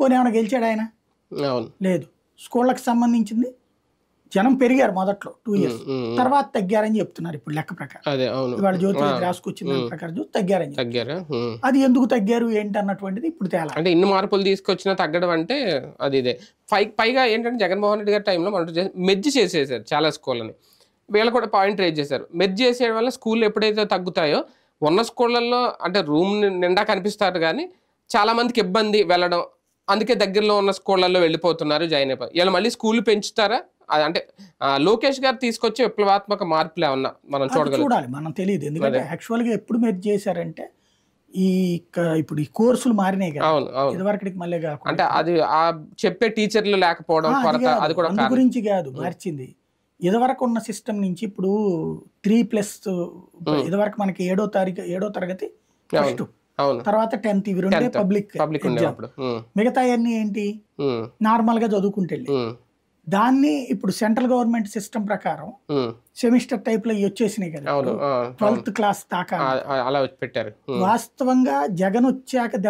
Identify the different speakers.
Speaker 1: పోనీ
Speaker 2: ఏమైనా గెలిచాడు ఆయన లేదు స్కూళ్ళకి సంబంధించింది జనం పెరిగారు మొదట్లో టూ ఇయర్స్ తర్వాత తగ్గారని చెప్తున్నారు ఇప్పుడు లెక్క ప్రకారం
Speaker 1: ఇవాళ జ్యోతి రాసుకొచ్చిన ప్రకారం చూసి తగ్గారని తగ్గారు
Speaker 2: అది ఎందుకు తగ్గారు ఏంటి అన్నటువంటిది ఇప్పుడు తేలా అంటే ఇన్ని మార్పులు
Speaker 1: తీసుకొచ్చినా తగ్గడం అంటే అది ఇదే పైగా ఏంటంటే జగన్మోహన్ రెడ్డి గారి టైంలో మనం మెజ్జి చేసేసారు చాలా స్కూళ్ళని వీళ్ళు కూడా పాయింట్ రేజ్ చేశారు మెజ్జి చేసే వల్ల స్కూల్ ఎప్పుడైతే తగ్గుతాయో ఉన్న స్కూళ్ళల్లో అంటే రూమ్ నిండా కనిపిస్తారు కానీ చాలా మందికి ఇబ్బంది వెళ్ళడం అందుకే దగ్గరలో ఉన్న స్కూళ్ళల్లో వెళ్ళిపోతున్నారు జాయిన్ అయిపోయి ఇలా మళ్ళీ స్కూల్ పెంచుతారా అంటే లోకేష్ గారు తీసుకొచ్చే విప్లవాత్మక మార్పులు ఏమన్నా మనం చూడగలం చూడాలి
Speaker 2: మనం తెలియదు ఎందుకంటే యాక్చువల్గా ఎప్పుడు మీరు చేశారంటే ఈ ఇప్పుడు ఈ కోర్సులు మారినాయి కదా మళ్ళీ
Speaker 1: అంటే అది ఆ చెప్పే టీచర్లు లేకపోవడం అది కూడా గురించి
Speaker 2: కాదు మార్చింది ఇదివరకు ఉన్న సిస్టమ్ నుంచి ఇప్పుడు త్రీ ప్లస్ ఇదివరకు మనకి ఏడో తారీఖు ఏడో తరగతి ఫస్ట్ తర్వాత టెన్త్ ఇవి రెండే పబ్లిక్ పబ్లిక్ మిగతా అన్ని ఏంటి నార్మల్ గా చదువుకుంటే దాన్ని ఇప్పుడు సెంట్రల్ గవర్నమెంట్ సిస్టమ్ ప్రకారం సెమిస్టర్ టైప్ లో వచ్చేసినాయి కదా ట్వెల్త్ క్లాస్ దాకా
Speaker 1: అలా పెట్టారు
Speaker 2: వాస్తవంగా జగన్ వచ్చాక